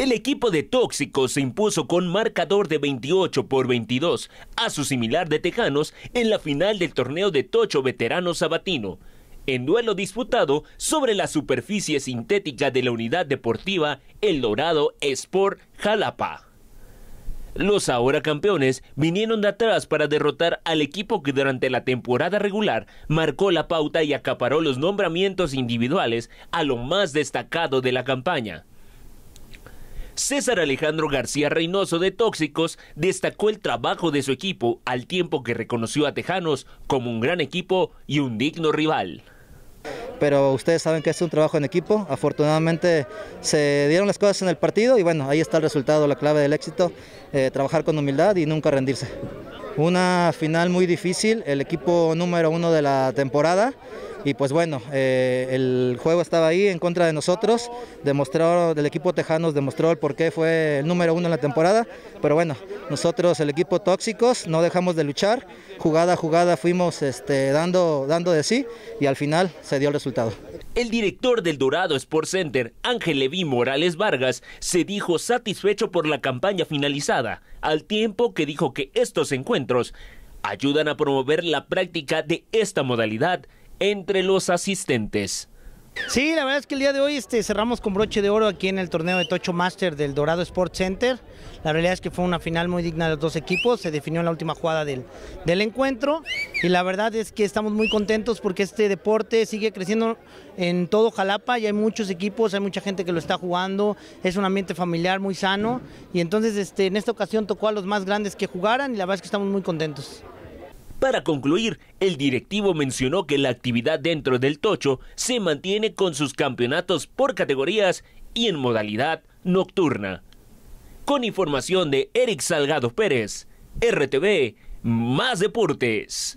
El equipo de Tóxicos se impuso con marcador de 28 por 22 a su similar de Tejanos en la final del torneo de Tocho Veterano Sabatino. En duelo disputado sobre la superficie sintética de la unidad deportiva El Dorado Sport Jalapa. Los ahora campeones vinieron de atrás para derrotar al equipo que durante la temporada regular marcó la pauta y acaparó los nombramientos individuales a lo más destacado de la campaña. César Alejandro García Reynoso de Tóxicos destacó el trabajo de su equipo al tiempo que reconoció a Tejanos como un gran equipo y un digno rival. Pero ustedes saben que es un trabajo en equipo, afortunadamente se dieron las cosas en el partido y bueno, ahí está el resultado, la clave del éxito, eh, trabajar con humildad y nunca rendirse. Una final muy difícil, el equipo número uno de la temporada, y pues bueno, eh, el juego estaba ahí en contra de nosotros, demostró del equipo Tejanos, demostró el por qué fue el número uno en la temporada, pero bueno, nosotros el equipo Tóxicos no dejamos de luchar, jugada a jugada fuimos este, dando, dando de sí y al final se dio el resultado. El director del Dorado Sports Center, Ángel Leví Morales Vargas, se dijo satisfecho por la campaña finalizada, al tiempo que dijo que estos encuentros ayudan a promover la práctica de esta modalidad entre los asistentes. Sí, la verdad es que el día de hoy este, cerramos con broche de oro aquí en el torneo de Tocho Master del Dorado Sports Center. La realidad es que fue una final muy digna de los dos equipos, se definió en la última jugada del, encuentro y la verdad es que estamos muy contentos porque este deporte sigue creciendo en todo Jalapa y hay muchos equipos, hay mucha gente que lo está jugando, es un ambiente familiar muy sano y entonces este, en esta ocasión tocó a los más grandes que jugaran y la verdad es que estamos muy contentos. Para concluir, el directivo mencionó que la actividad dentro del Tocho se mantiene con sus campeonatos por categorías y en modalidad nocturna. Con información de Eric Salgado Pérez, RTV, Más Deportes.